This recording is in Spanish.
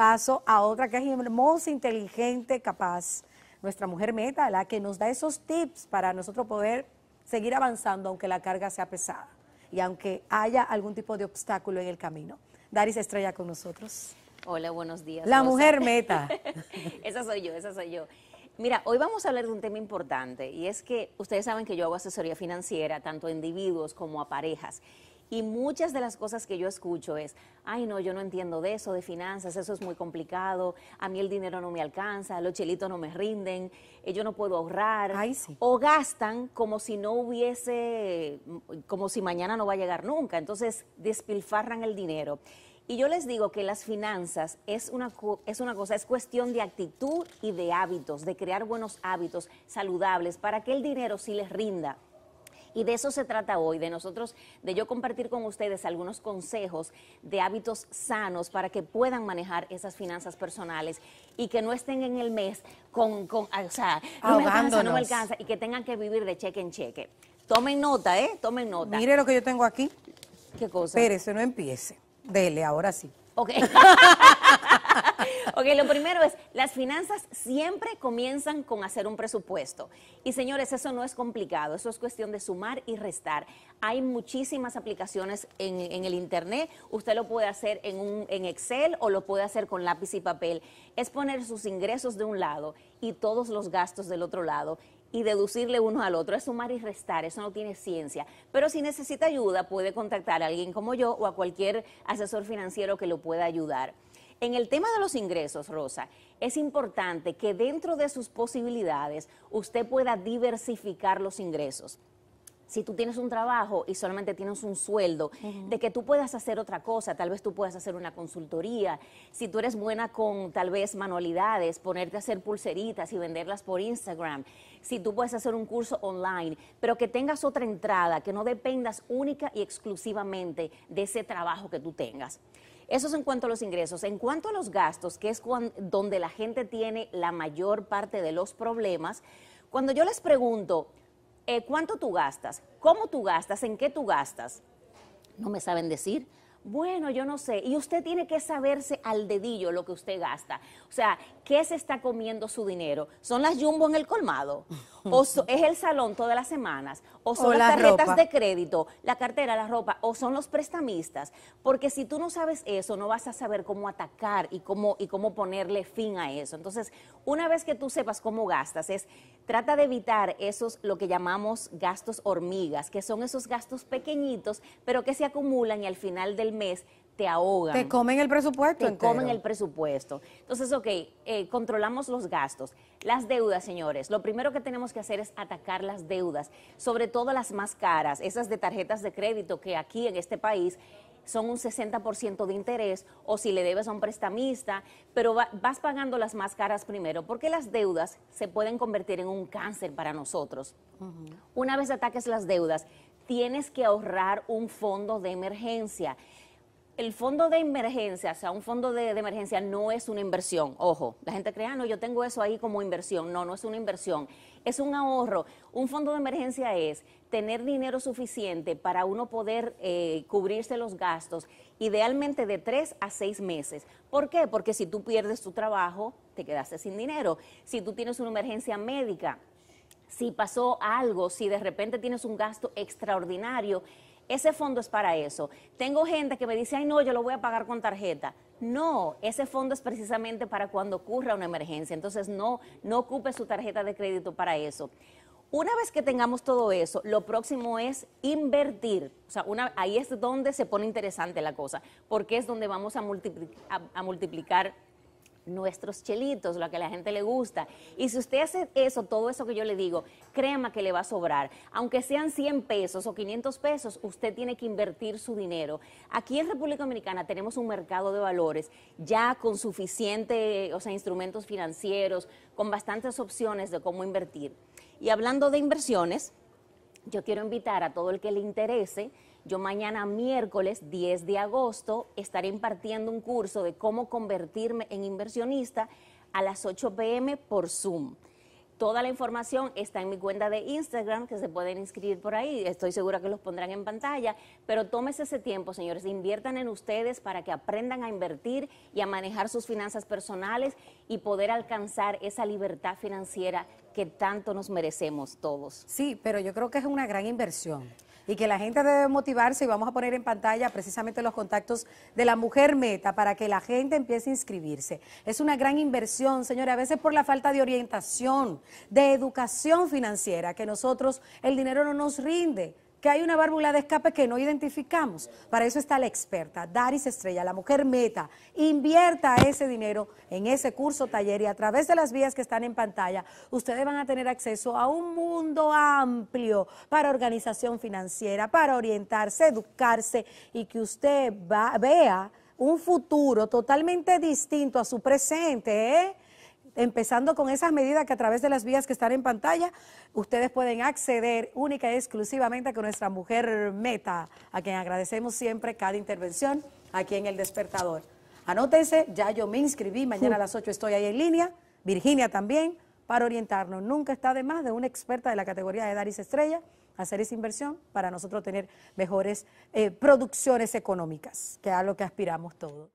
paso a otra que es hermosa, inteligente, capaz. Nuestra mujer meta, la que nos da esos tips para nosotros poder seguir avanzando aunque la carga sea pesada y aunque haya algún tipo de obstáculo en el camino. Daris Estrella con nosotros. Hola, buenos días. La mujer meta. esa soy yo, esa soy yo. Mira, hoy vamos a hablar de un tema importante y es que ustedes saben que yo hago asesoría financiera tanto a individuos como a parejas. Y muchas de las cosas que yo escucho es, ay no, yo no entiendo de eso, de finanzas, eso es muy complicado, a mí el dinero no me alcanza, los chelitos no me rinden, eh, yo no puedo ahorrar. O gastan como si no hubiese, mm, como si mañana no va a llegar nunca. Entonces despilfarran el dinero. Y yo les digo que las finanzas es una, es una cosa, es cuestión de actitud y de hábitos, de crear buenos hábitos saludables para que el dinero sí les rinda y de eso se trata hoy, de nosotros, de yo compartir con ustedes algunos consejos de hábitos sanos para que puedan manejar esas finanzas personales y que no estén en el mes con, ah, o sea, no me alcanza, no me alcanza y que tengan que vivir de cheque en cheque. Tomen nota, ¿eh? Tomen nota. Mire lo que yo tengo aquí. ¿Qué cosa? Espérese, no empiece. Dele, ahora sí. Ok. lo primero es, las finanzas siempre comienzan con hacer un presupuesto. Y señores, eso no es complicado, eso es cuestión de sumar y restar. Hay muchísimas aplicaciones en, el Internet, usted lo puede hacer en, un, en Excel o lo puede hacer con lápiz y papel. Es poner sus ingresos de un lado y todos los gastos del otro lado y deducirle uno al otro, es sumar y restar, eso no tiene ciencia. Pero si necesita ayuda, puede contactar a alguien como yo o a cualquier asesor financiero que lo pueda ayudar. En el tema de los ingresos, Rosa, es importante que dentro de sus posibilidades usted pueda diversificar los ingresos si tú tienes un trabajo y solamente tienes un sueldo, de que tú puedas hacer otra cosa, tal vez tú puedas hacer una consultoría, si tú eres buena con tal vez manualidades, ponerte a hacer pulseritas y venderlas por Instagram, si tú puedes hacer un curso online, pero que tengas otra entrada, que no dependas única y exclusivamente de ese trabajo que tú tengas. Eso es en cuanto a los ingresos. En cuanto a los gastos, que es donde la gente tiene la mayor parte de los problemas, cuando yo les pregunto, eh, ¿cuánto tú gastas? ¿Cómo tú gastas? ¿En qué tú gastas? No me saben decir. Bueno, yo no sé. Y usted tiene que saberse al dedillo lo que usted gasta. O sea, ¿qué se está comiendo su dinero? ¿Son las jumbo en el colmado? o es el salón todas las semanas, o son las tarjetas de crédito, la cartera, la ropa, o son los prestamistas, porque si tú no sabes eso, no vas a saber cómo atacar y cómo, y cómo ponerle fin a eso. Entonces, una vez que tú sepas cómo gastas, es trata de evitar esos, lo que llamamos gastos hormigas, que son esos gastos pequeñitos, pero que se acumulan y al final del mes te ahogan. Te comen el presupuesto. Te comen el presupuesto. Entonces, ok, eh, controlamos los gastos. Las deudas, señores, lo primero que tenemos que hacer es atacar las deudas, sobre todo las más caras, esas de tarjetas de crédito que aquí en este país son un 60% de interés o si le debes a un prestamista, pero vas pagando las más caras primero, porque las deudas se pueden convertir en un cáncer para nosotros. Una vez ataques las deudas, tienes que ahorrar un fondo de emergencia el fondo de emergencia, o sea, un fondo de, emergencia no es una inversión, ojo, la gente crea, ah, no, yo tengo eso ahí como inversión, no, no es una inversión, es un ahorro. Un fondo de emergencia es tener dinero suficiente para uno poder eh, cubrirse los gastos, idealmente de tres a seis meses. ¿Por qué? Porque si tú pierdes tu trabajo, te quedaste sin dinero. Si tú tienes una emergencia médica, si pasó algo, si de repente tienes un gasto extraordinario, ese fondo es para eso. Tengo gente que me dice, ay no, yo lo voy a pagar con tarjeta. No, ese fondo es precisamente para cuando ocurra una emergencia. Entonces no, no ocupe su tarjeta de crédito para eso. Una vez que tengamos todo eso, lo próximo es invertir. O sea, ahí es donde se pone interesante la cosa, porque es donde vamos a multiplicar nuestros chelitos, lo que a la gente le gusta. Y si usted hace eso, todo eso que yo le digo, crema que le va a sobrar. Aunque sean 100 pesos o 500 pesos, usted tiene que invertir su dinero. Aquí en República Dominicana tenemos un mercado de valores ya con suficiente, o sea, instrumentos financieros, con bastantes opciones de cómo invertir. Y hablando de inversiones, yo quiero invitar a todo el que le interese yo mañana miércoles 10 de agosto estaré impartiendo un curso de cómo convertirme en inversionista a las 8 pm por Zoom. Toda la información está en mi cuenta de Instagram, que se pueden inscribir por ahí. Estoy segura que los pondrán en pantalla. Pero tómese ese tiempo, señores. Inviertan en ustedes para que aprendan a invertir y a manejar sus finanzas personales y poder alcanzar esa libertad financiera que tanto nos merecemos todos. Sí, pero yo creo que es una gran inversión y que la gente debe motivarse y vamos a poner en pantalla precisamente los contactos de la Mujer Meta para que la gente empiece a inscribirse. Es una gran inversión, señora, a veces por la falta de orientación, de educación financiera, que nosotros el dinero no nos rinde que hay una válvula de escape que no identificamos. Para eso está la experta, Daris Estrella, la mujer meta. Invierta ese dinero en ese curso, taller y a través de las vías que están en pantalla, ustedes van a tener acceso a un mundo amplio para organización financiera, para orientarse, educarse y que usted vea un futuro totalmente distinto a su presente, ¿eh? empezando con esas medidas que a través de las vías que están en pantalla, ustedes pueden acceder única y exclusivamente a nuestra mujer meta, a quien agradecemos siempre cada intervención aquí en El Despertador. Anótense, ya yo me inscribí, mañana a las 8 estoy ahí en línea, Virginia también, para orientarnos. Nunca está de más de una experta de la categoría de Daris Estrella hacer esa inversión para nosotros tener mejores eh, producciones económicas, que es a lo que aspiramos todos.